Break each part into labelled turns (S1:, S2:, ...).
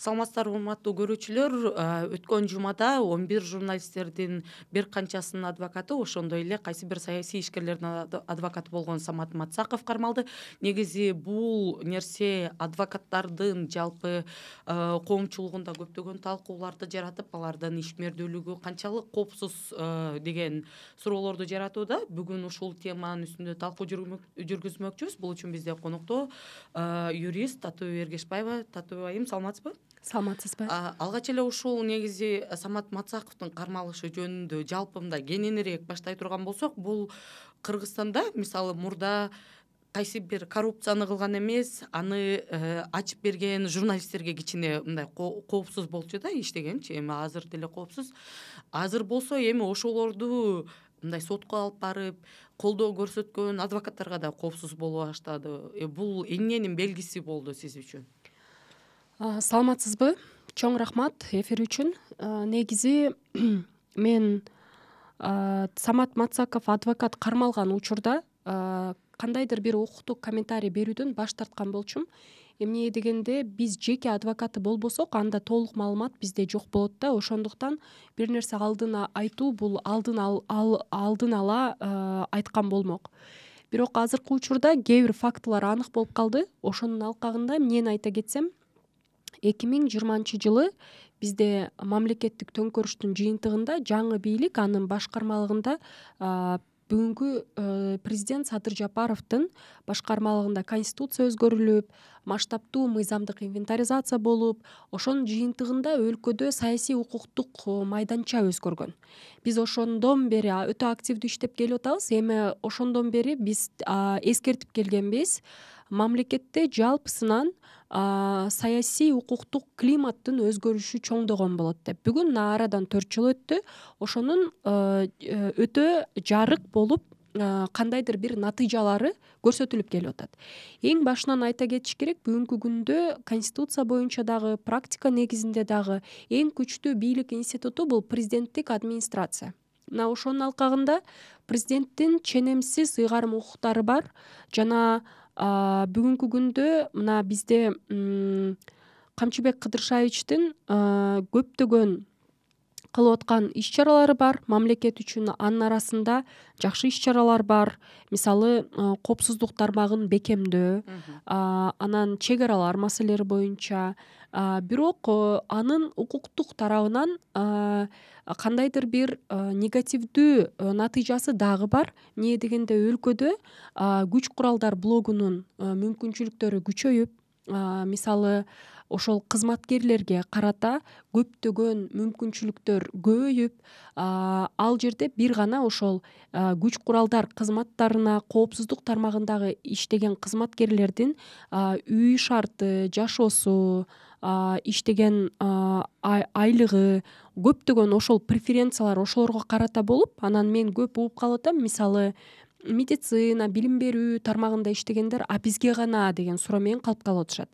S1: саламатсыздарбы урматтуу көрүүчүлөр э, өткөн жумада он бир журналисттердин бир канчасынын адвокаты ошондой эле кайсы бир саясий ишкерлердин адвокаты болгон самат матсаков кармалды негизи бул нерсе адвокаттардын жалпы э, коомчулугунда көптөгөн талкууларды жаратып алардын ишмердүүлүгү канчалык коопсуз э, деген суроолорду жаратууда бүгүн ушул теманын үстүндө талкуу жүргүзмөкчүбүз бул үчүн бизде конокто юрист татыбек эргешбаева татыбек айым саламатсызбы саламатсызбы алгач эле ушул негизи э, самат матзаковдун кармалышы жөнүндө жалпы мындай кененирээк баштай турган болсок бул кыргызстанда мисалы мурда кайсы бир коррупцияны кылган эмес аны э, ачып берген журналисттерге кичине мындай коопсуз болчу да иштегенчи эми азыр деле коопсуз азыр болсо эми ошолорду мындай сотко алып барып колдоо көрсөткөн адвокаттарга да коопсуз боло баштады э, бул эмненин белгиси болду сиз үчүн
S2: саламатсызбы чоң рахмат эфир үчүн негизи мен самат матсаков адвокат кармалган учурда кандайдыр бир укуктук комментарий берүүдөн баш тарткан болчумун э, эмне дегенде биз жеке адвокаты болбосок анда толук маалымат бизде жок болот да ошондуктан бир нерсе айтуу булдын алдын ала айткан болмок бирок азыркы учурда кээ бир фактылар анык болуп калды ошонун алкагында эмнени айта кетсем эки миң жыйырманчы жылы бизде мамлекеттик төңкөрүштүн жыйынтыгында жаңы бийлик анын башкармалыгында бүгүнкү э, президент садыр жапаровдун башкармалыгында конституция өзгөрүлүп масштабдуу мыйзамдык инвентаризация болуп ошонун жыйынтыгында өлкөдө саясий укуктук э, майданча өзгөргөн биз ошондон бери өтө активдүү иштеп келип атабыз эми ошондон бери биз эскертип келгенбиз мамлекетте жалпысынан саясий укуктук климаттын өзгөрүшү чоңдогон болот деп бүгүн мына арадан төрт жыл өттү ошонун э, өтө жарык болуп кандайдыр бир натыйжалары көрсөтүлүп келип атат эң башынан айта кетиш керек бүгүнкү күндө конституция боюнча дагы практика негизинде дагы эң күчтүү бийлик институту бул президенттик администрация мына ошонун алкагында президенттин ченемсиз ыйгарым укуктары бар жана бүгүнкү күндө мына бизде камчыбек кыдыршаевичтин көптөгөн кылып аткан иш чаралары бар мамлекет үчүн анын арасында жакшы иш чаралар бар мисалы э, коопсуздук тармагын бекемдөө анан чек аралар маселелери боюнча бирок э, анын укуктук тарабынан э, кандайдыр бир негативдүү натыйжасы дагы бар эмне дегенде өлкөдө күч куралдар блогунун мүмкүнчүлүктөрү күчөйүп мисалы ошол кызматкерлерге карата көптөгөн мүмкүнчүлүктөр көбөйүп ал жерде бир гана ошол күч куралдар кызматтарына коопсуздук тармагындагы иштеген кызматкерлердин үй шарты жашоосу иштеген айлыгы көптөгөн ошол преференциялар ошолорго карата болуп анан мен көп угуп калып атам мисалы медицина билим берүү тармагында иштегендер а бизге гана деген суроо менен калып калып атышат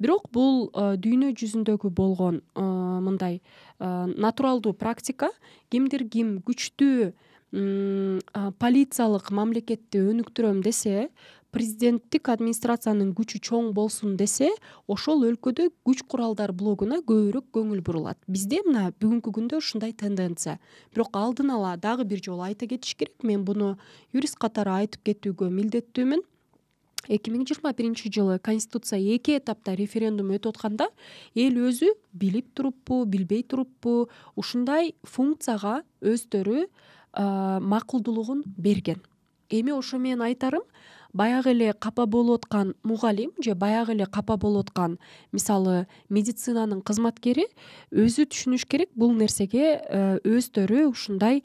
S2: бирок бул э, дүйнө жүзүндөгү болгон э, мындай э, натуралдуу практика кимдир ким күчтүү полициялык мамлекетти өнүктүрөм десе президенттик администрациянын күчү чоң болсун десе ошол өлкөдө күч куралдар блогуна көбүрөөк көңүл бурулат бизде мына бүгүнкү күндө ушундай тенденция бирок алдын ала дагы бир жолу айта кетиш керек мен буну юрист катары айтып кетүүгө милдеттүүмүн эки миң жыйырма биринчи жылы конституция эки этапта референдум өтүп атканда эл өзү билип туруппу билбей туруппу ушундай функцияга өздөрү макулдулугун берген эми ошо мен айтарым баягы эле капа болуп аткан мугалим же баягы эле капа болуп аткан мисалы медицинанын кызматкери өзү түшүнүш керек бул нерсеге э, өздөрү ушундай э,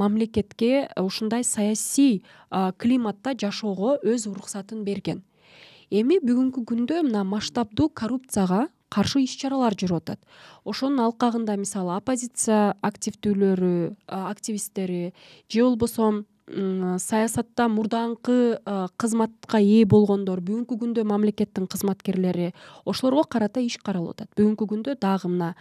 S2: мамлекетке ушундай саясий э, климатта жашоого өз уруксатын берген эми бүгүнкү күндө мына масштабдуу коррупцияга каршы иш чаралар жүрүп атат ошонун алкагында мисалы оппозиция активдүүлөрү активисттери же болбосо саясатта мурдаңкы кызматка ээ болгондор бүгүнкү күндө мамлекеттин кызматкерлери ошолорго карата иш каралып атат бүгүнкү күндө дагы мына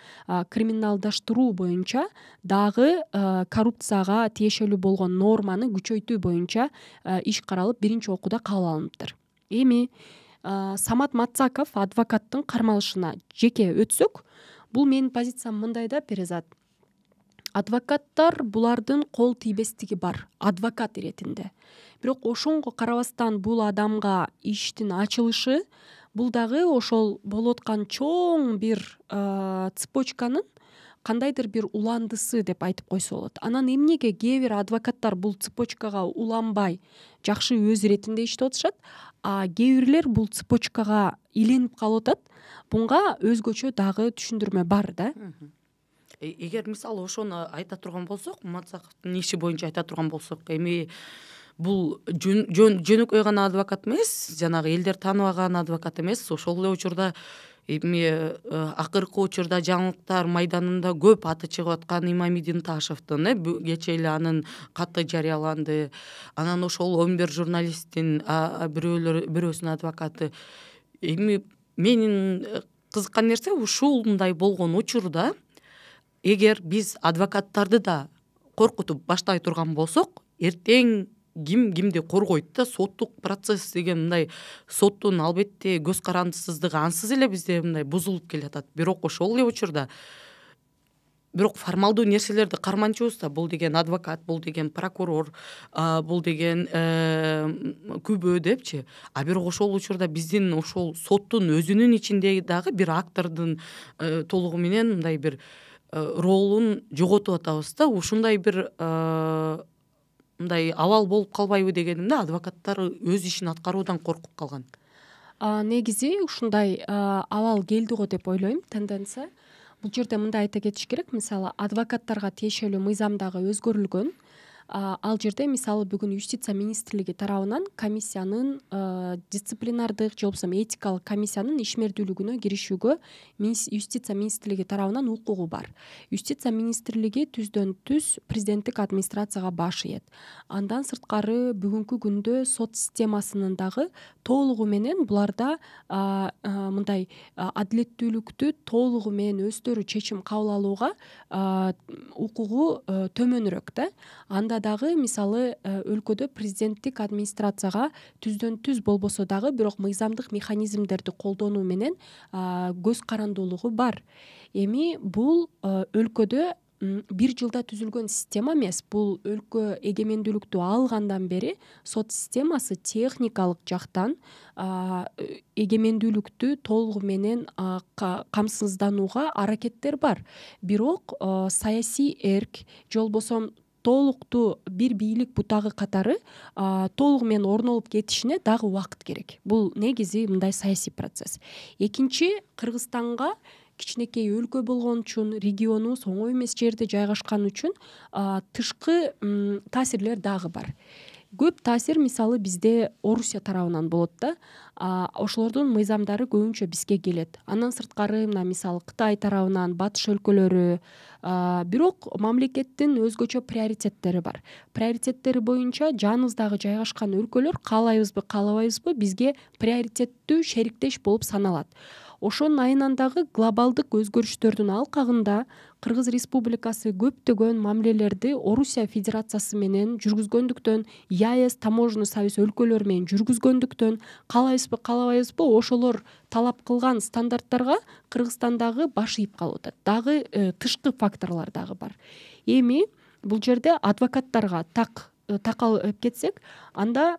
S2: криминалдаштыруу боюнча дагы коррупцияга тиешелүү болгон норманы күчөйтүү боюнча иш каралып биринчи окууда кабыл алыныптыр эми самат матзаков адвокаттын кармалышына жеке өтсөк бул менин позициям мындай да перизат адвокаттар булардын кол тийбестиги бар адвокат иретинде бирок ошого карабастан бул адамга иштин ачылышы бул дагы ошол болуп аткан чоң бир цепочканын кандайдыр бир уландысы деп айтып койсо болот анан эмнеге кээ бир адвокаттар бул цепочкага уланбай жакшы өз иретинде иштеп атышат а кээ бирлер бул цепочкага иленип калып атат буга өзгөчө дагы түшүндүрмө бар да
S1: Э, эгер мисалы ошону айта турган болсок муматзаковдун иши боюнча айта турган болсок эми бул жөнөкөй гана адвокат эмес жанагы элдер тааныбаган адвокат эмес ошол эле учурда эми э, акыркы учурда жаңылыктар майданында көп аты чыгып аткан имамидин ташевдин э кечээ эле анын каты жарыяланды анан ошол он бир журналисттин бирөөлөр бирөөсүнүн адвокаты эми менин э, кызыккан нерсе ушундай болгон учурда эгер биз адвокаттарды да коркутуп баштай турган болсок эртең ким кимди коргойт да соттук процесс деген мындай соттун албетте көз карандысыздыгы ансыз эле бизде мындай бузулуп келатат бирок ошол эле учурда бирок формалдуу нерселерди карманчубуз да бул деген адвокат бул деген прокурор бул деген күбө депчи а бирок ошол учурда биздин ошол соттун өзүнүн ичинде дагы бир актордун э, толугу менен мындай бир Э, ролун жоготуп атабыз да ушундай бир э, мындай абал болуп калбайбы дегеним да адвокаттар өз ишин аткаруудан коркуп калган
S2: негизи ушундай э, абал келди го деп ойлойм тенденция бул жерде мындай айта кетиш керек мисалы адвокаттарга тиешелүү мыйзам дагы өзгөрүлгөн ал жерде мисалы бүгін юстиция министрлиги тарабынан комиссиянын дисциплинардык же болбосо этикалык комиссиянын ишмердүүлүгүнө киришүүгө юстиция министрлиги тарабынан укугу бар юстиция министрлиги түздөн түз президенттик администрацияга баш ийет андан сырткары бүгүнкү күндө сот системасынын дагы толугу менен буларда мындай адилеттүүлүктү толугу менен өздөрү чечим кабыл алууга укугу төмөнүрөөк да анда дагы мисалы э, өлкөдө президенттик администрацияга түздөн түз болбосо дагы бирок мыйзамдык механизмдерди колдонуу менен көз карандуулугу бар эми бұл э, өлкөдө бир жылда түзүлгөн система эмес бул өлкө эгемендүүлүктү алгандан бери сот системасы техникалык жактан эгемендүүлүктү толугу менен камсызданууга аракеттер бар бирок э, саясий эрк же болбосо толуктуу бир бийлик бутагы катары толугу менен орнолуп кетишине дагы убакыт керек бул негизи мындай саясий процесс экинчи кыргызстанга кичинекей өлкө болгон үчүн регионубуз оңой эмес жерде жайгашкан үчүн тышкы таасирлер дагы бар көп таасир мисалы бизде орусия тарабынан болот да ошолордун мыйзамдары көбүнчө бизге келет андан сырткары мына мисалы кытай тарабынан батыш өлкөлөрү бирок мамлекеттин өзгөчө приоритеттери бар приоритеттери боюнча жаныбыздагы жайгашкан өлкөлөр каалайбызбы каалабайбызбы бизге приоритеттүү шериктеш болуп саналат ошонун айынан дагы глобалдык өзгөрүштөрдүн алкагында кыргыз республикасы көптөгөн мамилелерди орусия федерациясы менен жүргүзгөндүктөн яэс таможенный союз өлкөлөрү менен жүргүзгөндүктөн каалайбызбы каалабайбызбы ошолор талап кылган стандарттарга кыргызстан дагы баш ийип калып атат дагы э, тышкы факторлор дагы бар эми бул жерде адвокаттарга так э, такалып кетсек анда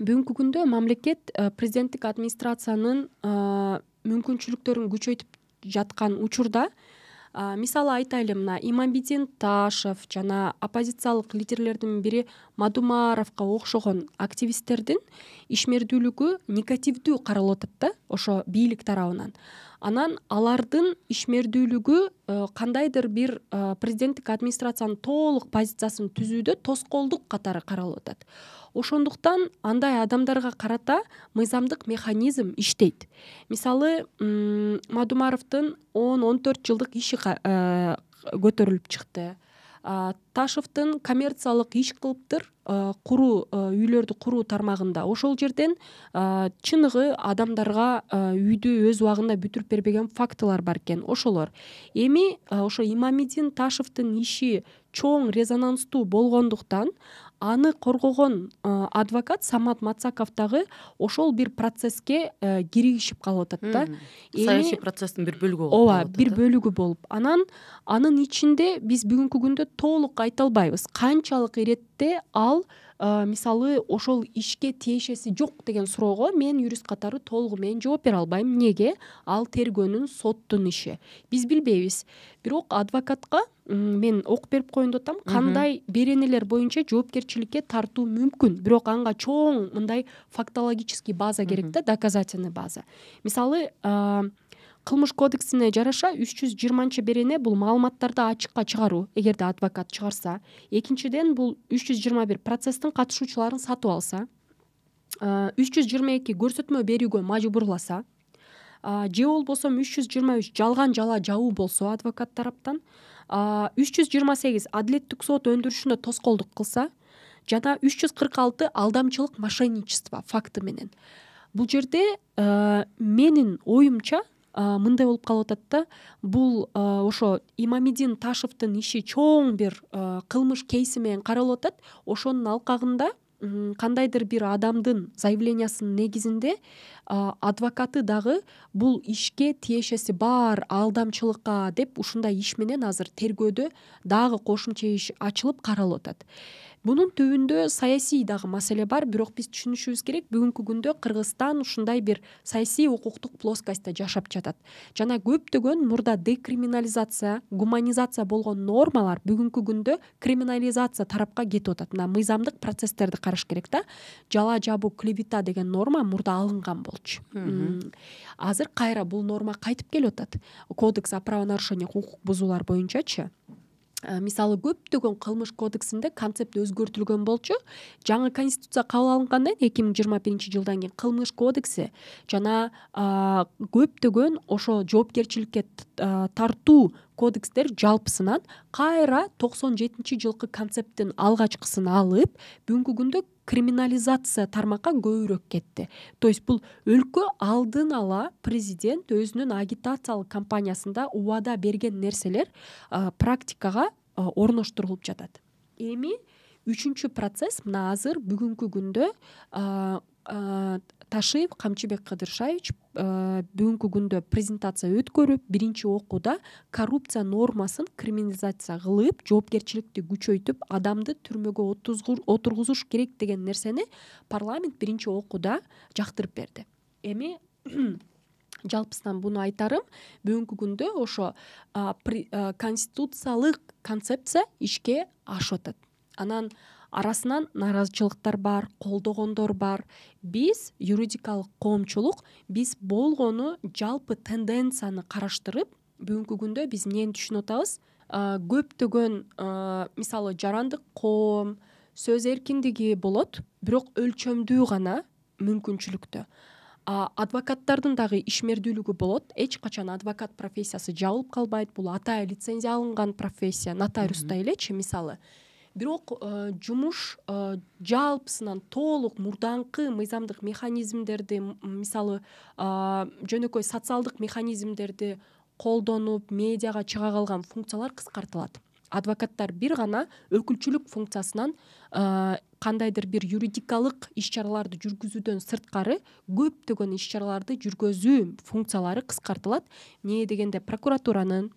S2: бүгүнкү күндө мамлекет э, президенттик администрациянын мүмкүнчүлүктөрүн күчөйтүп жаткан учурда мисалы айтайлы мына иманбидин ташев жана оппозициялык лидерлердин бири мадумаровго окшогон активисттердин ишмердүүлүгү негативдүү каралып атат да ошо бийлик тарабынан анан алардын ишмердүүлүгү э, кандайдыр бир э, президенттик администрациянын толук позициясын түзүүдө тоскоолдук катары каралып атат ошондуктан андай адамдарга карата мыйзамдык механизм иштейт мисалы мадумаровдун он он төрт жылдык иши э, көтөрүлүп чыкты ташевтун коммерциялык иш кылыптыр э, куруу э, үйлөрдү куруу тармагында ошол жерден чыныгы адамдарга үйдү өз убагында бүтүрүп бербеген фактылар бар экен ошолор эми ошо имамидин ташевдун иши чоң резонанстуу болгондуктан аны коргогон э, адвокат самат матсаков дагы ошол бир процесске э, киригишип калып атат да саясий
S1: процесстин бир бөлүгү болуп ка
S2: ооба бир бөлүгү болуп анан анын ичинде биз бүгүнкү күндө толук айта албайбыз канчалык иретте ал Э, мисалы ошол ишке тиешеси жок деген суроого мен юрист катары толугу менен жооп бере албайм эмнеге ал тергөөнүн соттун иши биз билбейбиз бирок адвокатка мен окуп берип коеюн деп атам кандай беренелер боюнча жоопкерчиликке тартуу мүмкүн бирок ага чоң мындай фактологический база керек да доказательный база мисалы э, кылмыш кодексине жараша үч жүз жыйырманчы берене бул маалыматтарды ачыкка чыгаруу эгерде адвокат чыгарса экинчиден бул үч жүз жыйырма бир процесстин катышуучуларын сатып алса үч жүз жыйырма эки көрсөтмө берүүгө мажбурласа же болбосом үч жүз жыйырма үч жалган жалаа жабуу болсо адвокат тараптан үч жүз жыйырма сегиз адилеттик сот өндүрүшүнө тоскоолдук кылса жана үч жүз кырк алты алдамчылык мошенничество факты менен бул жерде менин оюмча мындай болып қалып атат да бул ошо имамидин ташевдин иши чоң бир қылмыш кейсімен менен каралып атат ошонун алкагында кандайдыр бир адамдын заявлениясынын негизинде адвокаты дагы бул ишке тиешеси бар алдамчылыкка деп ушундай иш менен азыр тергөөдө дагы кошумча иш ачылып каралып атат мунун түбүндө саясий дагы маселе бар бирок биз түшүнүшүбүз керек бүгүнкү күндө кыргызстан ушундай бир саясий укуктук плоскостьто жашап жатат жана көптөгөн мурда декриминализация гуманизация болгон нормалар бүгүнкү күндө криминализация тарапка кетип атат мына мыйзамдык процесстерди караш керек да жала жабуу клевета деген норма мурда алынган болчу болчу азыр кайра бул норма кайтып келип атат кодекс о правонарушениях укук бузуулар боюнчачы э, мисалы көптөгөн кылмыш кодексинде концепт өзгөртүлгөн болчу жаңы конституция кабыл алынгандан кий эки миң жыйырма биринчи жылдан кийин кылмыш кодекси жана э, көптөгөн ошо жоопкерчиликке э, тартуу кодекстер жалпысынан кайра токсон жетинчи жылкы концепттин алгачкысын алып бүгүнкү күндө криминализация тармакка көбүрөөк кетти то есть бұл өлкө алдын ала президент өзүнүн агитациялык компаниясында убада берген нерселер практикага орноштурулуп жатат эми үчүнчү процесс мына азыр бүгүнкү күндө ташиев камчыбек кыдыршаевич э, бүгүнкү күндө презентация өткөрүп биринчи окууда коррупция нормасын криминализация кылып жоопкерчиликти күчөйтүп адамды түрмөгө отургузуш керек деген нерсени парламент биринчи окууда жактырып берди эми жалпысынан буну айтарым бүгүнкү күндө ошо э, конституциялык концепция ишке ашып атат анан арасынан нааразычылыктар бар колдогондор бар биз юридикалык коомчулук биз болгону жалпы тенденцияны караштырып бүгүнкү күндө биз эмнени түшүнүп атабыз көптөгөн мисалы жарандык коом сөз эркиндиги болот бирок өлчөмдүү гана мүмкүнчүлүктө адвокаттардын дагы ишмердүүлүгү болот эч качан адвокат профессиясы жабылып калбайт бул атайын лицензия алынган профессия нотариустай элечи мисалы бирок э, жумуш э, жалпысынан толук мурданкы мыйзамдык механизмдерди мисалы э, жөнөкөй социалдык механизмдерди колдонуп медиага чыга калган функциялар кыскартылат адвокаттар бир гана өкүлчүлүк функциясынан кандайдыр бир юридикалык иш чараларды жүргүзүүдөн сырткары көптөгөн иш чараларды жүргөзүү функциялары кыскартылат эмне дегенде прокуратуранын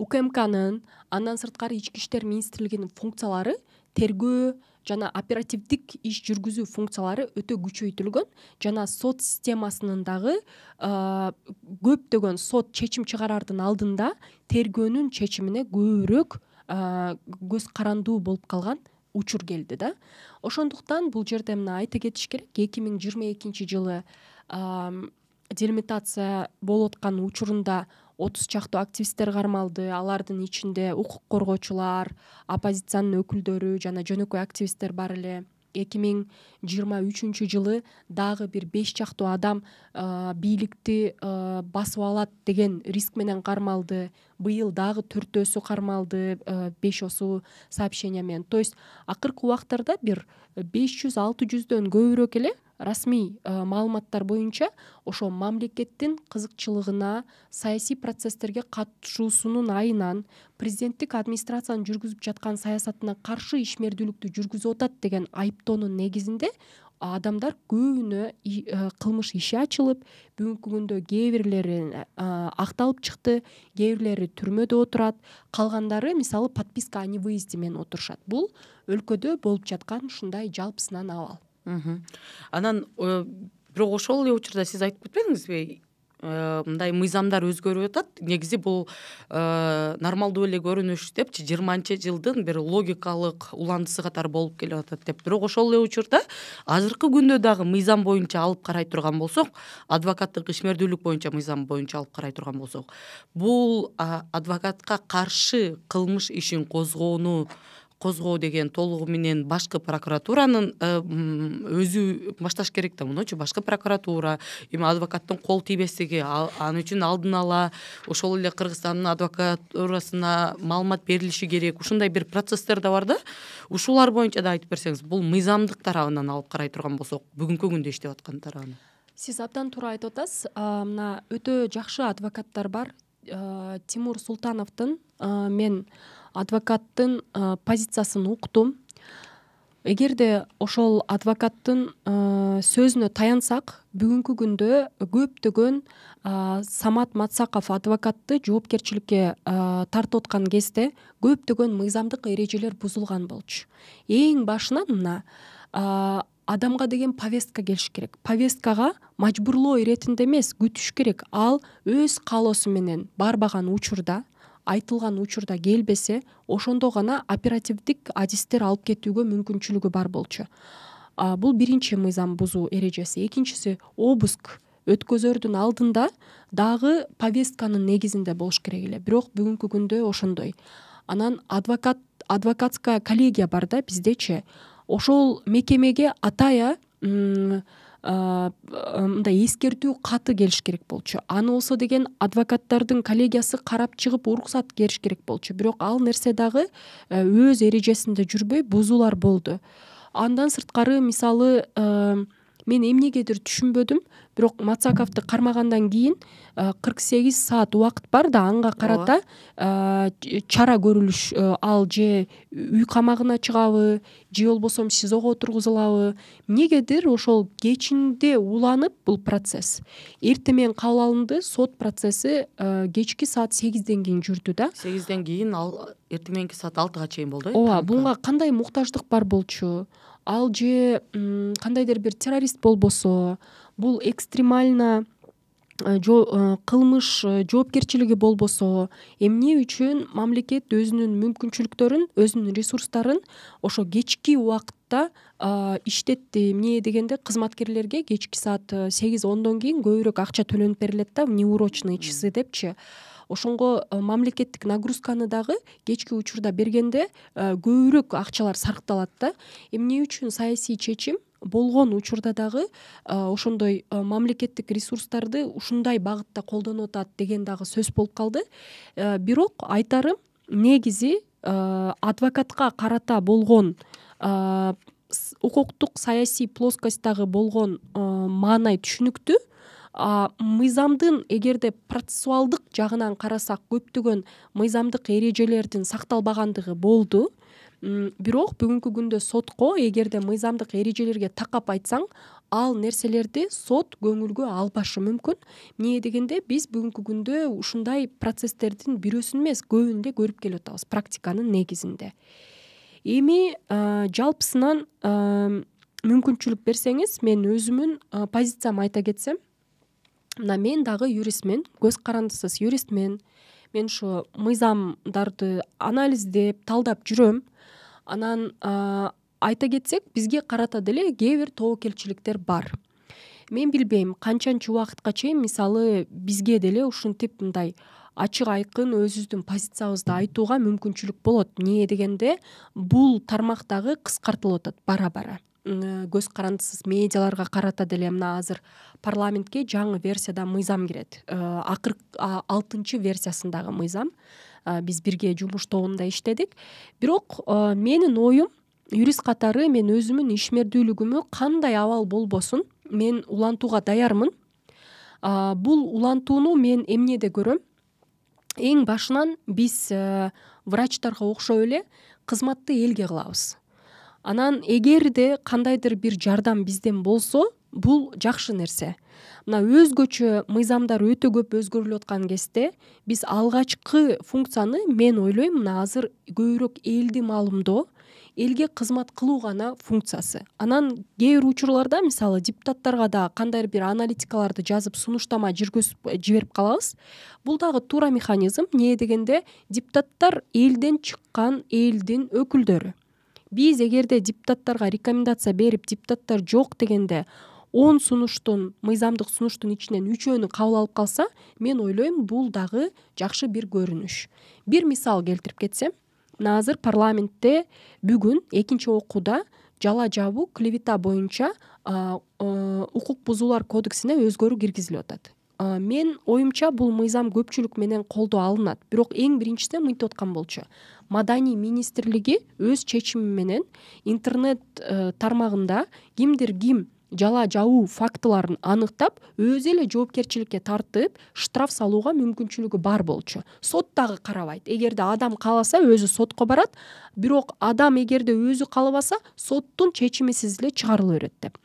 S2: укмкнын андан сырткары ички иштер министрлигинин функциялары тергөө жана оперативдик иш жүргүзүү функциялары өтө күчөйтүлгөн жана сот системасынын дагы көптөгөн сот чечим чыгарардын алдында тергөөнүн чечимине көбүрөөк көз карандуу болуп калган учур келди да ошондуктан бул жерде мын айта кетиш керек эки миң жыйырма экинчи жылы делимитация болуп аткан учурунда отуз чактуу активисттер кармалды алардын ичинде укук коргоочулар оппозициянын өкүлдөрү жана жөнөкөй активисттер бар эле эки миң жыйырма үчүнчү жылы дагы бир беш чактуу адам э, бийликти э, басып алат деген риск менен кармалды быйыл дагы төртөөсү кармалды э, бешоосу сообщения менен то есть акыркы убактарда бир беш жүз алты жүздөн көбүрөөк эле расмий э, маалыматтар боюнча ошо мамлекеттин кызыкчылыгына саясий процесстерге катышуусунун айынан президенттик администрациянын жүргүзүп жаткан саясатына каршы ишмердүүлүктү жүргүзүп атат деген айыптоонун негизинде адамдар көбүнө э, кылмыш иши ачылып бүгүнкү күндө кээ бирлери э, акталып чыкты кээ бирлери түрмөдө отурат калгандары мисалы подписка о невыезде менен отурушат бул өлкөдө болуп жаткан ушундай жалпысынан абал
S1: анан э, бирок ошол эле учурда сиз айтып кетпедиңизби э, мындай мыйзамдар өзгөрүп атат негизи бул э, нормалдуу эле көрүнүш депчи жыйырманчы жылдын бир логикалык уландысы катары болуп келип атат деп бирок ошол эле учурда азыркы күндө дагы мыйзам боюнча алып карай турган болсок адвокаттык ишмердүүлүк боюнча мыйзам боюнча алып карай турган болсок бул адвокатка каршы кылмыш ишин козгоону козгоо деген толугу менен башкы прокуратуранын э, өзү башташ керек да мунучу башкы прокуратура эми адвокаттын кол тийбестиги ал үчүн алдын ала ошол эле кыргызстандын адвокатурасына маалымат берилиши керек ушундай бир процесстер да бар да ушулар боюнча да айтып берсеңиз бул мыйзамдык тарабынан алып карай турган болсок бүгүнкү күндө иштеп аткан тарабынан
S2: сиз абдан туура айтып атасыз мына өтө жакшы адвокаттар бар э, тимур султановдун э, мен адвокаттын э, позициясын уктум эгерде ошол адвокаттын э, сөзүнө таянсак бүгүнкү күндө көптөгөн э, самат матсаков адвокатты жоопкерчиликке тартып аткан кезде көптөгөн мыйзамдык эрежелер бузулган болчу эң башынан мына адамга деген повестка келиш керек повесткага мажбурлоо иретинде эмес күтүш керек ал өз каалоосу менен барбаган учурда айтылган учурда келбесе ошондо гана оперативдик адистер алып кетүүгө мүмкүнчүлүгү бар болчу бул биринчи мыйзам бузуу эрежеси экинчиси обуск өткөзөөрдүн алдында дагы повестканын негизинде болуш керек эле бирок бүгүнкү күндө ошондой анан адвокат адвокатская коллегия бар да биздечи ошол мекемеге атайы мындай эскертүү каты келиш керек болчу аны болсо деген адвокаттардын коллегиясы карап чыгып уруксат бериш керек болчу бирок ал нерсе дагы өз эрежесинде жүрбөй бузуулар болду андан сырткары мисалы мен эмнегедир түшүнбөдүм бирок масаковду кармагандан кийин э, кырк сегиз саат убакыт бар да анга карата э, чара көрүлүш э, ал же үй камагына чыгабы же болбосо сизого отургузулабы эмнегедир ошол кечинде уланып бул процесс эртең менен кабыл алынды сот процесси
S1: кечки саат сегизден кийин жүрдү да сегизден кийин ал эртең мененки саат алтыга чейин болду э ооба
S2: буга кандай муктаждык бар болчу ал же кандайдыр бир террорист болбосо бул экстремально э, э, кылмыш э, жоопкерчилиги болбосо эмне үчүн мамлекет өзүнүн мүмкүнчүлүктөрүн өзүнүн ресурстарын ошо кечки убакытта иштетти эмне дегенде кызматкерлерге кечки саат сегиз ондон кийин көбүрөөк акча төлөнүп берилет да внеурочные часы депчи ошонго мамлекеттик нагрузканы дагы кечки учурда бергенде көбүрөөк акчалар сарпталат да эмне үчүн саясий чечим болгон учурда дагы ошондой мамлекеттик ресурстарды ушундай багытта колдонуп атат деген дагы сөз болуп калды бирок айтарым негизи адвокатка карата болгон укуктук саясий плоскостьтогы болгон маанай түшүнүктүү мыйзамдын эгерде процессуалдык жагынан карасак көптөгөн мыйзамдык эрежелердин сакталбагандыгы болду бирок бүгүнкү күндө сотко эгерде мыйзамдык эрежелерге такап айтсаң ал нерселерди сот көңүлгө албашы мүмкүн эмнеге дегенде биз бүгүнкү күндө ушундай процесстердин бирөөсүн эмес көбүн эле көрүп келип атабыз практиканын негизинде эми жалпысынан мүмкүнчүлүк берсеңиз мен өзүмдүн позициямды айта кетсем мына мен дагы юристмин көз карандысыз юристмин мен ушу мыйзамдарды анализдеп талдап жүрөм анан айта кетсек бизге карата деле кээ бир тобокелчиликтер бар мен билбейм канчанчы убакытка чейин мисалы бизге деле ушинтип мындай ачык айкын өзүбүздүн позициябызды айтууга мүмкүнчүлүк болот эмнеге дегенде бул тармак дагы кыскартылып атат бара бара Э, көз карандысыз медиаларга карата деле мына азыр парламентке жаңы версияда мыйзам кирет э, акыркы алтынчы версиясындагы мыйзам э, биз бирге жумуш тобунда иштедик бирок менин оюм юрист катары мен өзүмдүн ишмердүүлүгүмү кандай абал болбосун мен улантууга даярмын бул улантууну мен эмнеде көрөм эң башынан биз врачтарга окшоп эле кызматты элге кылабыз анан эгерде кандайдыр бир жардам бизден болсо бул жакшы нерсе мына өзгөчө мыйзамдар өтө көп өзгөрүлүп аткан кезде биз алгачкы функцияны мен ойлойм мына азыр көбүрөөк элди маалымдоо элге кызмат кылуу гана функциясы анан кээ бир учурларда мисалы депутаттарга дагы кандайдыр бир аналитикаларды жазып сунуштама жүргүзүп жиберип калабыз бул дагы туура механизм эмнеге дегенде депутаттар элден чыккан элдин өкүлдөрү биз эгерде депутаттарга рекомендация берип депутаттар жок дегенде он сунуштун мыйзамдык сунуштун ичинен үчөөнү кабыл алып калса мен ойлойм бул дагы жакшы бир көрүнүш бир мисал келтирип кетсем мына азыр парламентте бүгүн экинчи окууда жала жабуу клевета боюнча э, укук бузуулар кодексине өзгөрүү киргизилип атат менин оюмча бул мыйзам көпчүлүк менен колдоо алынат бирок эң биринчисинен мынтип аткан болчу маданий министрлиги өз чечими менен интернет э, тармагында кимдир ким жалаа жабуу фактыларын аныктап өзү эле жоопкерчиликке тартып штраф салууга мүмкүнчүлүгү бар болчу сот дагы карабайт эгерде адам кааласа өзү сотко барат бирок адам эгерде өзү каалабаса соттун чечимисиз эле чыгарыла берет деп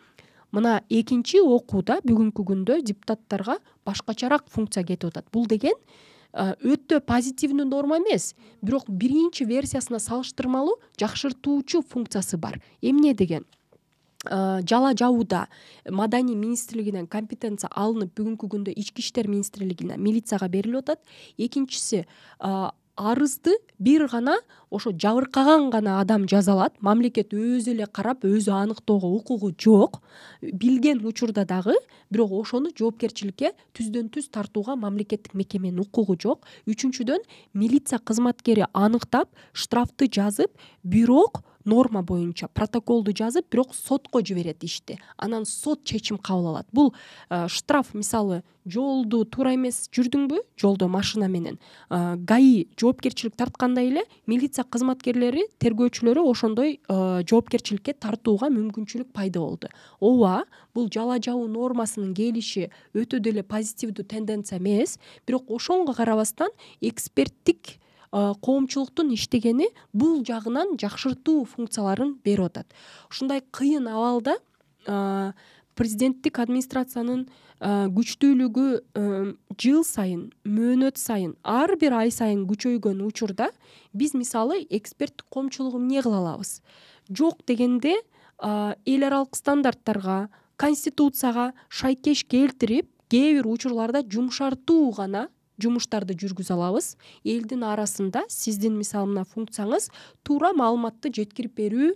S2: мына экинчи окууда бүгүнкү күндө депутаттарга башкачараак функция кетип атат бул деген өтө позитивный норма эмес бирок биринчи версиясына салыштырмалуу жакшыртуучу функциясы бар эмне деген жалаа жабууда маданият министрлигинен компетенция алынып бүгүнкү күндө ички иштер министрлигине милицияга берилип атат экинчиси арызды бир гана ошо жабыркаган гана адам жаза алат мамлекет өзү эле карап өзү аныктоого укугу жок билген учурда дагы бирок ошону жоопкерчиликке түздөн түз тартууга мамлекеттик мекеменин укугу жок үчүнчүдөн милиция кызматкери аныктап штрафты жазып бирок норма боюнча протоколду жазып бирок сотко жиберет ишти анан сот чечим кабыл алат бул э, штраф мисалы жолду туура эмес жүрдүңбү жолдо машина менен э, гаи жоопкерчилик тарткандай эле милиция кызматкерлери тергөөчүлөрү ошондой э, жоопкерчиликке тартууга мүмкүнчүлүк пайда болду ооба бул жала жабуу нормасынын келиши өтө деле позитивдүү тенденция эмес бирок ошонго карабастан эксперттик коомчулуктун иштегени бул жагынан жакшыртуу функцияларын берип атат ушундай кыйын абалда президенттик администрациянын күчтүүлүгү жыл сайын мөөнөт сайын ар бир ай сайын күчөйгөн учурда биз мисалы эксперттик коомчулук эмне кыла алабыз жок дегенде эл аралык стандарттарга конституцияга шайкеш келтирип кээ бир учурларда жумшартуу гана жумуштарды жүргүзө алабыз элдин арасында сиздин мисалы мына функцияңыз туура маалыматты жеткирип берүү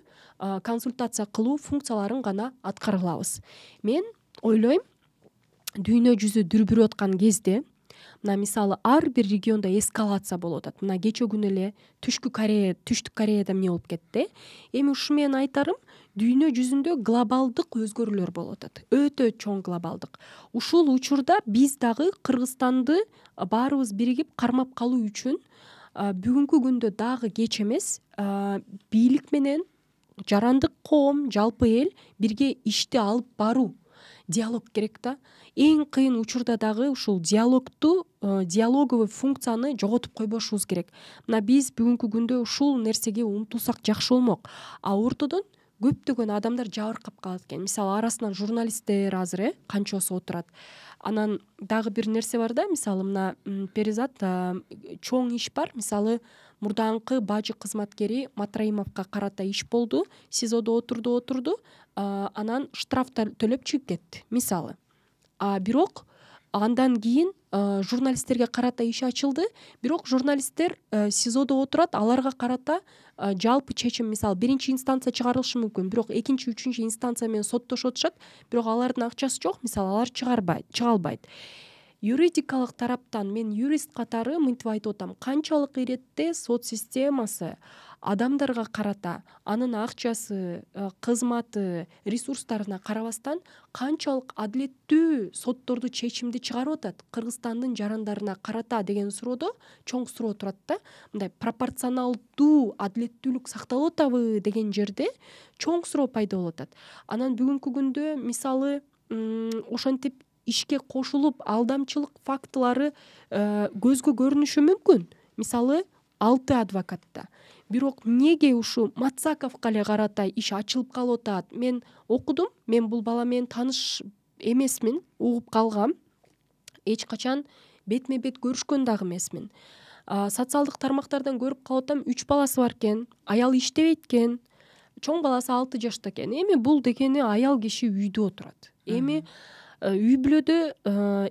S2: консультация кылуу функцияларын гана аткара алабыз мен ойлойм дүйнө жүзү дүрбүрөп аткан кезде мына мисалы ар бир региондо эскалация болуп атат мына кечэ күнү эле түшкү корея түштүк кореяда эмне болуп кетти эми ушу менен айтарым дүйнө жүзүндө глобалдык өзгөрүүлөр болуп атат өтө чоң глобалдык ушул учурда биз дагы кыргызстанды баарыбыз биригип кармап калуу үчүн бүгүнкү күндө дагы кеч эмес бийлик менен жарандык коом жалпы эл бирге ишти алып баруу диалог керек да эң кыйын учурда дагы ушул диалогту э, диалоговый функцияны жоготуп койбошубуз керек мына биз бүгүнкү күндө ушул нерсеге умтулсак жакшы болмок а ортодон көптөгөн адамдар жабыркап калат экен мисалы арасынан журналисттер азыр э канчоосу отурат анан дагы бир нерсе бар да мисалы мына перизат э, чоң иш бар мисалы мурдаңкы бажы кызматкери матраимовго карата иш болду сизодо отурду отурду анан штраф төлөп чыгып кетти мисалы а бирок андан кийин журналисттерге карата иш ачылды бирок журналисттер сизодо отурат аларга карата жалпы чечим мисалы биринчи инстанция чыгарылышы мүмкүн бирок экинчи үчүнчү инстанция менен соттошуп атышат бирок алардын акчасы жок мисалы алар чыга албайт юридикалык тараптан мен юрист катары мынтип айтып атам канчалык иретте сот системасы адамдарга карата анын акчасы э, кызматы ресурстарына карабастан канчалык адилеттүү сотторду чечимди чыгарып атат кыргызстандын жарандарына карата деген суроодо чоң суроо турат да мындай пропорционалдуу адилеттүүлүк сакталып атабы деген жерде чоң суроо пайда болуп атат анан бүгүнкү күндө мисалы ошентип ишке кошулуп алдамчылык фактылары э, көзгө көрүнүшү мүмкүн мисалы алты адвокатта бирок эмнеге ушул масаковго эле карата иш ачылып калып атат мен окудум мен бул бала менен тааныш эмесмин угуп калгам эч качан бетме бет көрүшкөн дагы эмесмин социалдык тармактардан көрүп калып атам үч баласы бар экен аялы иштебейт экен чоң баласы алты жашта экен эми бул дегени аял киши үйдө отурат эми Э, үй бүлөдө э,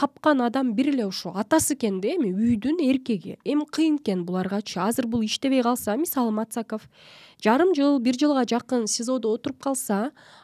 S2: тапкан адам бир эле ушул атасы экен да эми үйдүн эркеги эми кыйын экен буларгачы азыр бул иштебей калса мисалы мацаков жарым жыл бир жылга жакын сизодо отуруп калса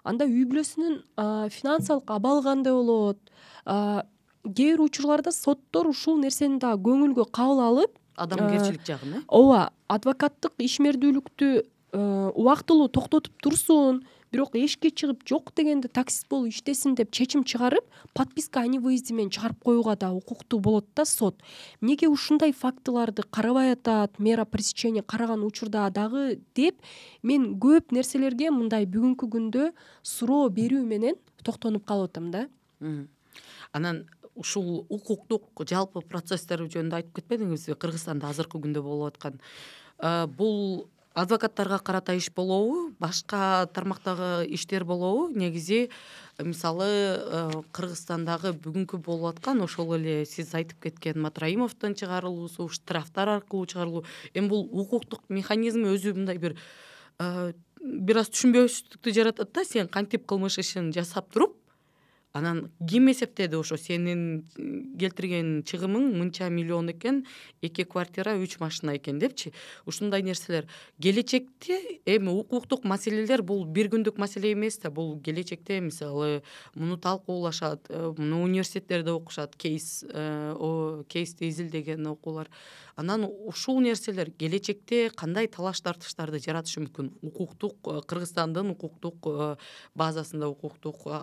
S2: анда үй бүлөсүнүн э, финансылык абалы кандай болот кээ бир учурларда соттор ушул нерсени дагы көңүлгө кабыл алып адамгерчилик жагын э ооба адвокаттык ишмердүүлүктү убактылуу токтотуп турсун бирок эшикке чыгып жок дегенде таксист болуп иштесин деп чечим чыгарып подписка о не выезде менен чыгарып коюуга даг укуктуу болот да сот эмнеге ушундай фактыларды карабай атат мера пресечения караган учурда дагы деп мен көп нерселерге мындай бүгүнкү күндө суроо берүү менен токтонуп калып
S1: атам да анан ушул укуктук жалпы процесстер жөнүндө айтып кетпедиңизби кыргызстанда азыркы күндө болуп аткан э, бул адвокаттарга карата иш болобу башка тармактагы иштер болобу негизи мисалы э, кыргызстандагы бүгүнкү болуп аткан ошол эле сиз айтып кеткен матраимовдун чыгарылуусу штрафтар аркылуу чыгарылуу эми бул укуктук механизм өзү мындай бир э, бир аз түшүнбөстүктү жаратат да сен кантип кылмыш ишин жасап туруп анан ким эсептеди ошо сенин келтирген чыгымың мынча миллион экен эки квартира үч машина экен депчи ушундай нерселер келечекте эми укуктук маселелер бул бир күндүк маселе эмес да бул келечекте мисалы муну талкуулашат э, муну университеттерде окушат кейс э, кейсти изилдеген окуулар анан ушул нерселер келечекте кандай талаш тартыштарды жаратышы мүмкүн укуктук э, кыргызстандын укуктук э, базасында укуктук э,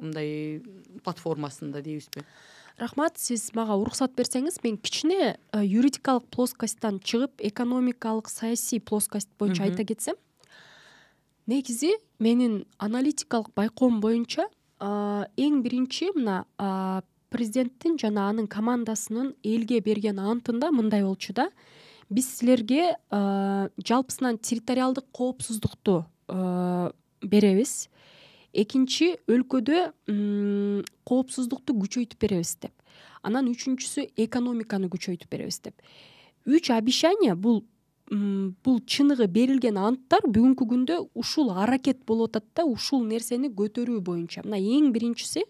S1: мындай платформасында дейбизби рахмат сиз мага уруксат берсеңиз мен кичине
S2: юридикалык плоскостьтон чыгып экономикалык саясий плоскость боюнча айта кетсем негизи менин аналитикалык байкоом боюнча эң биринчи мына президенттин жана анын командасынын элге берген антында мындай болчу да биз силерге э, жалпысынан территориалдык коопсуздукту э, беребиз экинчи өлкөдө коопсуздукту күчөйтүп беребиз деп анан үчүнчүсү экономиканы күчөйтүп беребиз деп үч обещания бул бул чыныгы берилген анттар бүгүнкү күндө ушул аракет болуп атат да ушул нерсени көтөрүү боюнча мына эң биринчиси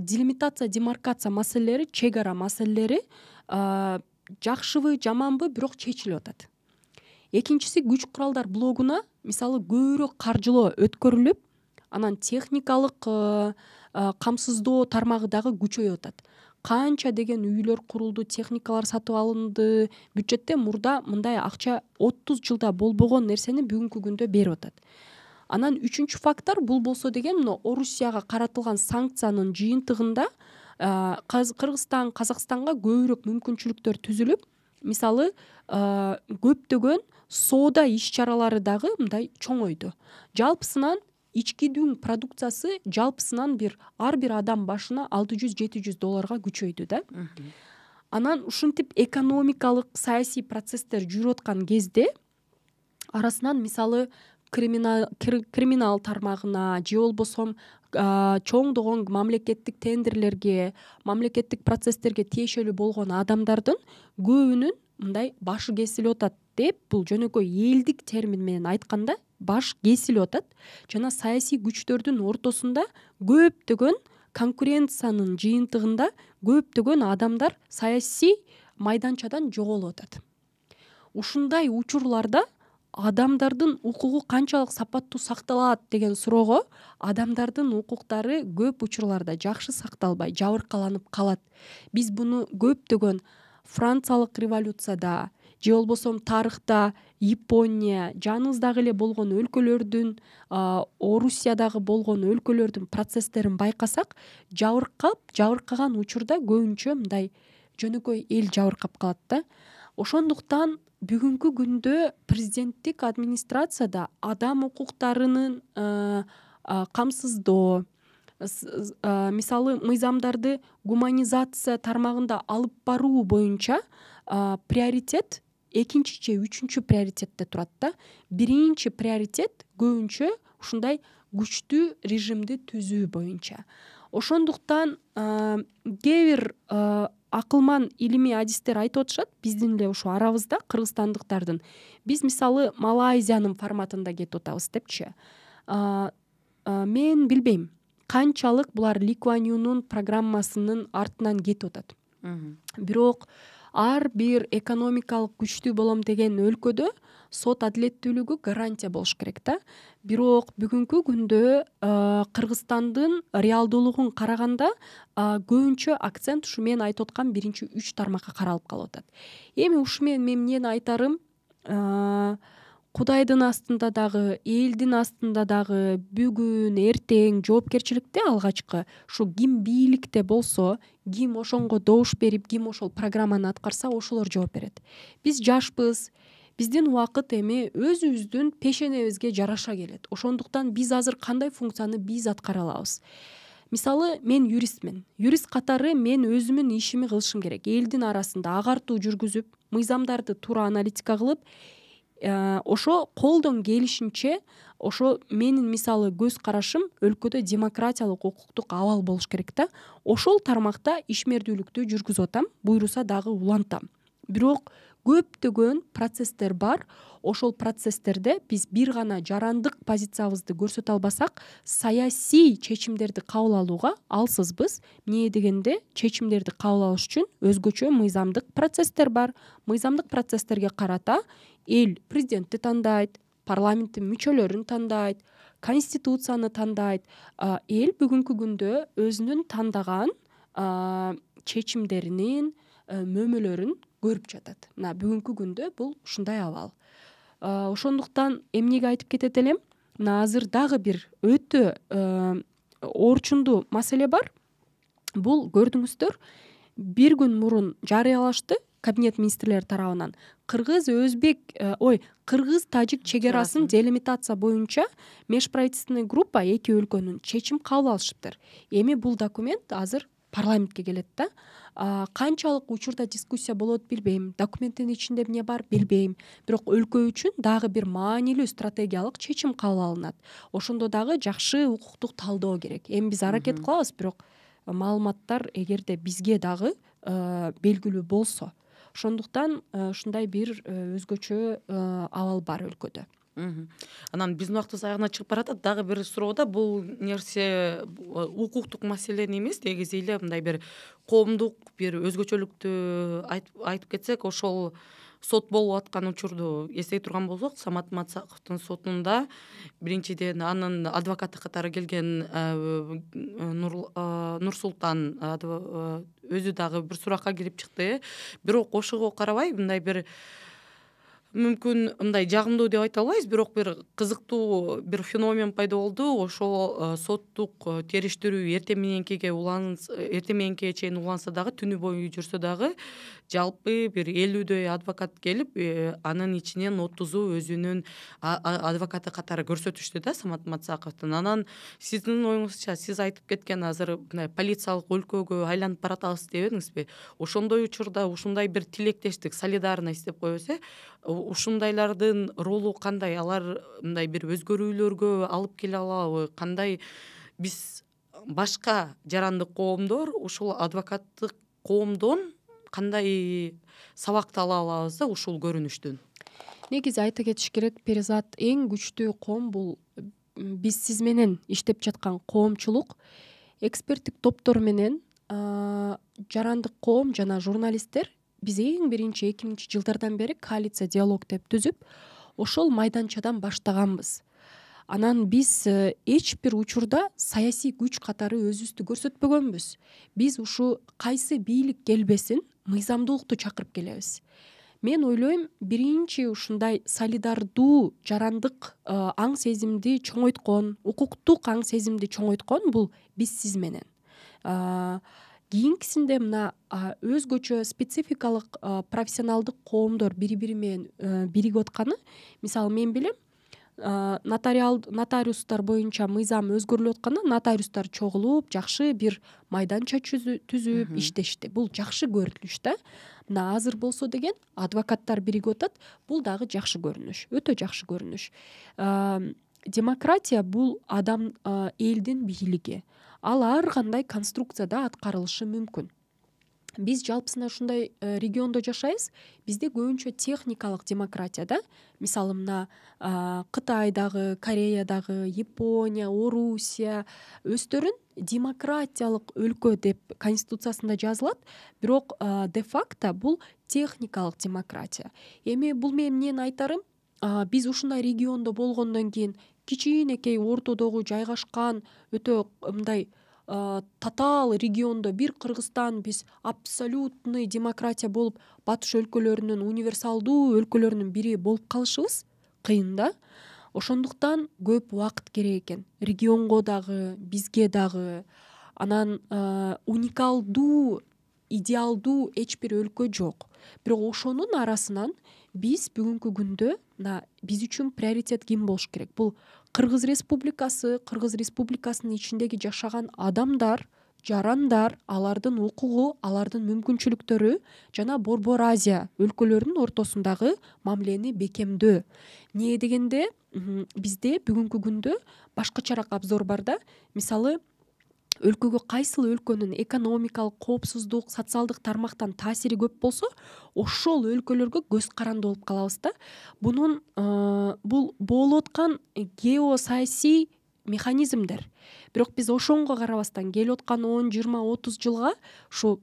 S2: делимитация демаркация маселелери чек ара маселелери жакшыбы жаманбы бирок чечилип атат экинчиси күч куралдар блогуна мисалы көбүрөөк каржылоо өткөрүлүп анан техникалык камсыздоо тармагы дагы күчөйүп атат канча деген үйлөр курулду техникалар сатып алынды бюджетте мурда мындай акча отуз жылда болбогон нерсени бүгүнкү күндө берип атат анан үчүнчү фактор бул болсо деген мына орусияга каратылган санкциянын жыйынтыгында кыргызстан казакстанга көбүрөөк мүмкүнчүлүктөр түзүлүп мисалы көптөгөн соода иш чаралары дагы мындай чоңойду жалпысынан ички дүң продукциясы жалпысынан бир ар бир адам башына алты жүз жети жүз долларга күчөйдү да анан ушинтип экономикалык саясий процесстер жүрүп аткан кезде арасынан мисалы криминал криминал тармагына же болбосо чоңдогон мамлекеттик тендерлерге мамлекеттик процесстерге тиешелүү болгон адамдардын көбүнүн мындай башы кесилип атат деп бул жөнөкөй элдик термин менен айтканда баш кесилип атат жана саясий күчтөрдүн ортосунда көптөгөн конкуренциянын жыйынтыгында көптөгөн адамдар саясий майданчадан жоголуп атат ушундай учурларда адамдардын укугу канчалык сапаттуу сакталат деген суроого адамдардын укуктары көп учурларда жакшы сакталбай жабыркаланып калат биз буну көптөгөн франциялык революцияда же болбосо тарыхта япония жаныбыздагы эле болгон өлкөлөрдүн орусиядагы болгон өлкөлөрдүн процесстерин байкасак жабыркап жабыркаган учурда көбүнчө мындай жөнөкөй эл жабыркап калат да ошондуктан бүгүнкү күндө президенттик администрацияда адам укуктарынын э, камсыздоо мисалы мыйзамдарды гуманизация тармагында алып баруу боюнча приоритет экинчи же үчүнчү приоритетте турат да биринчи приоритет көбүнчө ушундай күчтүү режимди түзүү боюнча ошондуктан э, кээ бир э, акылман илимий адистер айтып атышат биздин эле ушу арабызда кыргызстандыктардын биз мисалы малайзиянын форматында кетип атабыз депчи мен билбейм канчалык булар ликуанюнун программасынын артынан кетип атат бирок ар бир экономикалык күчтүү болом деген өлкөдө сот адилеттүүлүгү гарантия болуш керек да бирок бүгүнкү күндө э, кыргызстандын реалдуулугун караганда э, көбүнчө акцент ушу мен айтып аткан биринчи үч тармакка каралып калып атат эми ушу менен мен эмнени айтарым э, кудайдын астында дагы элдин астында дагы бүгүн эртең жоопкерчиликте алгачкы ушу ким бийликте болсо ким ошонго добуш берип ким ошол программаны аткарса ошолор жооп берет биз жашпыз биздин убакыт эми өзүбүздүн пешенебизге жараша келет ошондуктан биз азыр кандай функцияны биз аткара алабыз мисалы мен юристмин юрист катары мен өзүмдүн ишимди кылышым керек элдин арасында агартуу жүргүзүп мыйзамдарды туура аналитика кылып э, ошо колдон келишинче ошол менин мисалы көз карашым өлкөдө демократиялык укуктук абал болуш керек да ошол тармакта ишмердүүлүктү жүргүзүп атам буюрса дагы улантам бирок көптөгөн процесстер бар ошол процесстерде биз бир гана жарандык позициябызды көрсөтө албасак саясий чечимдерди кабыл алууга алсызбыз эмне дегенде чечимдерди кабыл алыш үчүн өзгөчө мыйзамдык процесстер бар мыйзамдык процесстерге карата эл президентти тандайт парламенттин мүчөлөрүн тандайт конституцияны тандайт эл бүгүнкү күндө өзүнүн тандаган чечимдеринин э, мөмөлөрүн көрүп жатат мына бүгүнкү күндө бул ушундай абал ошондуктан эмнеге айтып кетет элем мына азыр дагы бир өтө оорчундуу э, маселе бар бул көрдүңүздөр бир күн мурун жарыялашты кабинет министрлер тарабынан кыргыз өзбек э, ой кыргыз тажик чек арасын делимитация боюнча межправительственный группа эки өлкөнүн чечим кабыл алышыптыр эми бул документ азыр парламентке келет да канчалык учурда дискуссия болот билбейм документтин ичинде эмне бар билбейм бирок өлкө үчүн дагы бир маанилүү стратегиялык чечим кабыл алынат ошондо дагы жакшы укуктук талдоо керек эми биз аракет кылабыз бирок э, маалыматтар эгерде бизге дагы э, белгилүү болсо ошондуктан э, ушундай бир өзгөчө абал бар өлкөдө
S1: анан биздин убактыбыз аягына чыгып баратат дагы бир суроо да бул нерсе э, укуктук маселени эмес негизи эле мындай бир коомдук бир өзгөчөлүктү айтып кетсек ошол сот болуп аткан учурду эстей турган болсок самат матсаковдун сотунда биринчиден анын адвокаты катары келген э, э, нурсултан өзү дагы бир суракка кирип чыкты э бирок ошого карабай мындай бир мүмкүн мындай жагымдуу деп айта албайбыз бирок бир кызыктуу бир феномен пайда болду ошол э, соттук э, териштирүү эртең мененкиге уланса э, эртең мененкиге чейин уланса дагы түнү бою жүрсө дагы жалпы бир элүүдөй адвокат келип э, анын ичинен отузу өзүнүн адвокаты катары көрсөтүштү да самат матсаковдун анан сиздин оюңузча сиз айтып кеткен азыр мындай полициялык өлкөгө айланып баратабыз дебедиңизби ошондой учурда ушундай бир тилектештик солидарность деп коебуз э ушундайлардын ролу кандай алар мындай бир өзгөрүүлөргө алып келе алабы кандай биз башка жарандык коомдор ушул адвокаттык коомдон кандай сабак ала алабыз да ушул көрүнүштөн
S2: негизи айта кетиш керек перизат эң күчтүү коом бул биз сиз менен иштеп жаткан коомчулук эксперттик топтор менен жарандык коом жана журналисттер биз эң биринчи эки миңинчи жылдардан бери коалиция диалог деп түзүп ошол майданчадан баштаганбыз анан биз э, эч бир учурда саясий күч катары өзүбүздү көрсөтпөгөнбүз биз ушу кайсы бийлик келбесин мыйзамдуулукту чакырып келебиз мен ойлойм биринчи ушундай солидардуу жарандык э, аң сезимди чоңойткон укуктук аң сезимди чоңойткон бул биз сиз менен э, кийинкисинде мына өзгөчө спецификалык э, профессионалдык коомдор бири бири менен биригип атканы мисалы мен билем нотариал нотариустар боюнча мыйзам өзгөрүлүп атканда нотариустар чогулуп жакшы бир майданча түзүп иштешти бул жакшы көрүнүш да мына азыр болсо деген адвокаттар биригип атат бул дагы жакшы көрүнүш өтө жакшы көрүнүш демократия бул адам элдин бийлиги ал ар кандай конструкцияда аткарылышы мүмкүн биз жалпысына ушундай э, региондо жашайбыз бізде көбүнчө техникалык демократия да мисалы мына кытайдагы кореядагы япония орусия өздөрүн демократиялык өлкө деп конституциясында жазылат бирок де факто бул техникалык демократия эми бул мен эмнени айтарым биз ушундай региондо болгондон кийин кичинекей ортодогу жайгашкан өтө мындай татаал региондо бир кыргызстан биз абсолютный демократия болуп батыш өлкөлөрүнүн универсалдуу өлкөлөрүнүн бири болуп калышыбыз кыйын да ошондуктан көп убакыт керек экен регионго дагы бизге дагы анан уникалдуу идеалдуу эч бир өлкө жок бирок ошонун арасынан биз бүгүнкү күндө мына биз үчүн приоритет ким болуш керек бул кыргыз республикасы кыргыз республикасынын ичиндеги жашаган адамдар жарандар алардын укугу алардын мүмкүнчүлүктөрү жана борбор азия өлкөлөрүнүн ортосундагы мамилени бекемдөө эмнеге дегенде бізде бүгүнкү күндө башкачараак обзор бар да мисалы өлкөгө кайсыл өлкөнүн экономикалык коопсуздук социалдык тармактан таасири көп болсо ошол өлкөлөргө көз каранды болуп калабыз да бунун э, бул болуп аткан геосаясий механизмдер бирок биз ошонго карабастан келип аткан он жыйырма отуз жылга ушу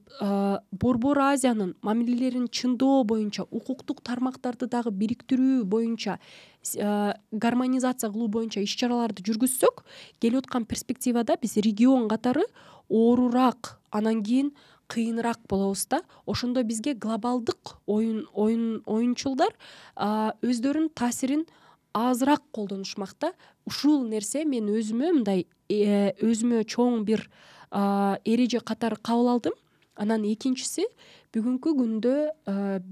S2: борбор азиянын мамилелерин чындоо боюнча укуктук тармактарды дагы бириктирүү боюнча гармонизация кылуу боюнча иш чараларды жүргүзсөк келип аткан перспективада биз регион катары оорураак анан кийин кыйыныраак болобуз да ошондо бизге глобалдык оюн оюн оюнчулдар өздөрүнүн таасирин азыраак колдонушмак да ушул нерсе мен өзүмө мындай э, өзүмө чоң бир эреже катары кабыл алдым анан экинчиси бүгүнкү күндө э,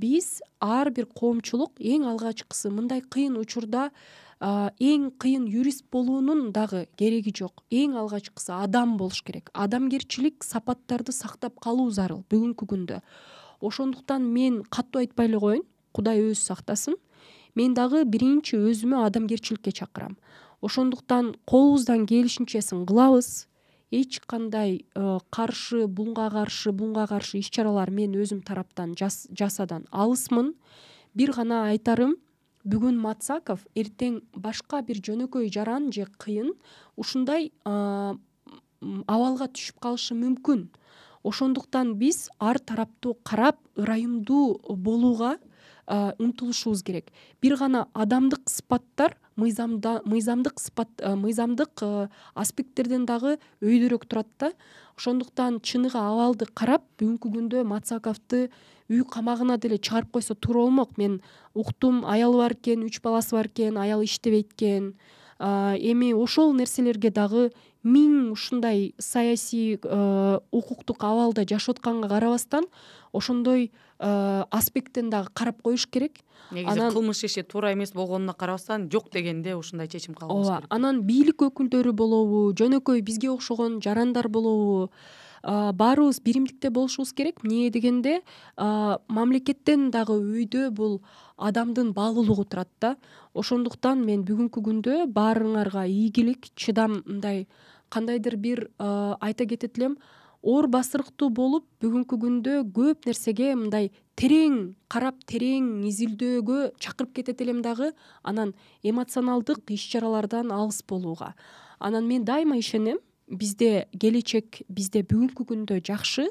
S2: биз ар бир коомчулук эң алгачкысы мындай кыйын учурда эң кыйын юрист болуунун дагы кереги жок эң алгачкысы адам болуш керек адамгерчилик сапаттарды сактап калуу зарыл бүгүнкү күндө ошондуктан мен катуу айтпай эле коеюн кудай өзү сактасын мен дагы биринчи өзүмө адамгерчиликке чакырам ошондуктан колубуздан келишинчесин кылабыз эч кандай э, каршы буга каршы буга каршы иш чаралар мен өзүм тараптан жасадан алысмын бир гана айтарым бүгүн мацаков эртең башка бир жөнөкөй жаран же кыйын ушундай э, абалга түшүп калышы мүмкүн ошондуктан биз ар тараптуу карап ырайымдуу болууга умтулушубуз керек бир гана адамдык сыпаттар мыйзамда мыйзамдык сыпат мыйзамдык аспекттерден дагы өйдөрөөк турат да ошондуктан чыныгы абалды карап бүгүнкү күндө мацаковду үй камагына деле чыгарып койсо туура болмок мен уктум аялы бар экен үч баласы бар экен аялы иштебейт экен эми ошол нерселерге дагы миң ушундай саясий укуктук абалда жашап атканга карабастан ошондой Э, аспекттен дагы карап коюш керек
S1: негизи кылмыш иши туура эмес болгонуна карабастан жок дегенде ушундай чечим кабыл алыш керек
S2: ооба анан бийлик өкүлдөрү болобу жөнөкөй бизге окшогон жарандар болобу э, баарыбыз биримдикте болушубуз керек эмнеге дегенде э, мамлекеттен дагы үйдө бул адамдын баалуулугу турат да ошондуктан мен бүгүнкү күндө баарыңарга ийгилик чыдам мындай кандайдыр бир айта кетет элем оор басырыктуу болуп бүгүнкү күндө көп нерсеге мындай терең карап терең изилдөөгө чакырып кетет элем дагы анан эмоционалдык иш чаралардан алыс болууга анан мен дайыма ишенем бизде келечек бизде бүгүнкү күндө жакшы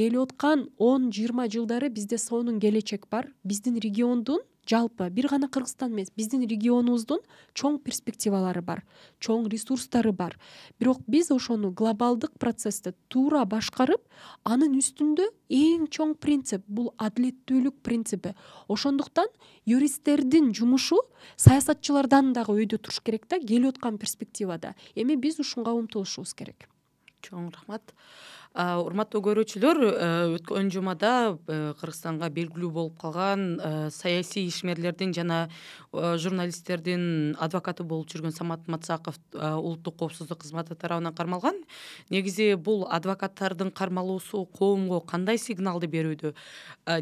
S2: келип аткан он жыйырма жылдары бизде сонун келечек бар биздин региондун жалпы бир гана кыргызстан эмес биздин регионубуздун чоң перспективалары бар чоң ресурстары бар бирок биз ошону глобалдык процессти туура башкарып анын үстүндө эң чоң принцип бул адилеттүүлүк принципі ошондуктан юристтердин жумушу саясатчылардан дагы өйдө туруш керек да келип аткан перспективада эми биз ушунга умтулушубуз керек
S1: чоң рахмат урматтуу көрүүчүлөр э, өткөн жумада э, кыргызстанга белгилүү болуп калган э, саясий ишмерлердин жана журналисттердин адвокаты болуп жүргөн самат матсаков улуттук коопсуздук кызматы тарабынан кармалган негизи бул адвокаттардын кармалуусу коомго кандай сигналды берүүдө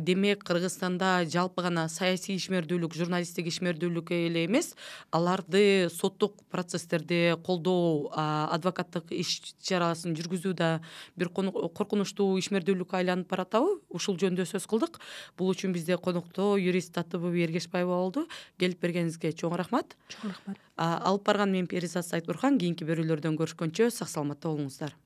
S1: демек кыргызстанда жалпы гана саясий ишмердүүлүк журналисттик ишмердүүлүк эле эмес аларды соттук процесстерде колдоо адвокаттык иш чарасын жүргүзүү да бир коркунучтуу ишмердүүлүккө айланып баратабы ушул жөнүндө сөз кылдык бул үчүн бизде конокто юрист татыбүбү эргешбаева болду келип бергениңизге чоң рахмат алып барган мен перизат айтмурхан кийинки берүүлөрдөн көрүшкөнчө сак саламатта болуңуздар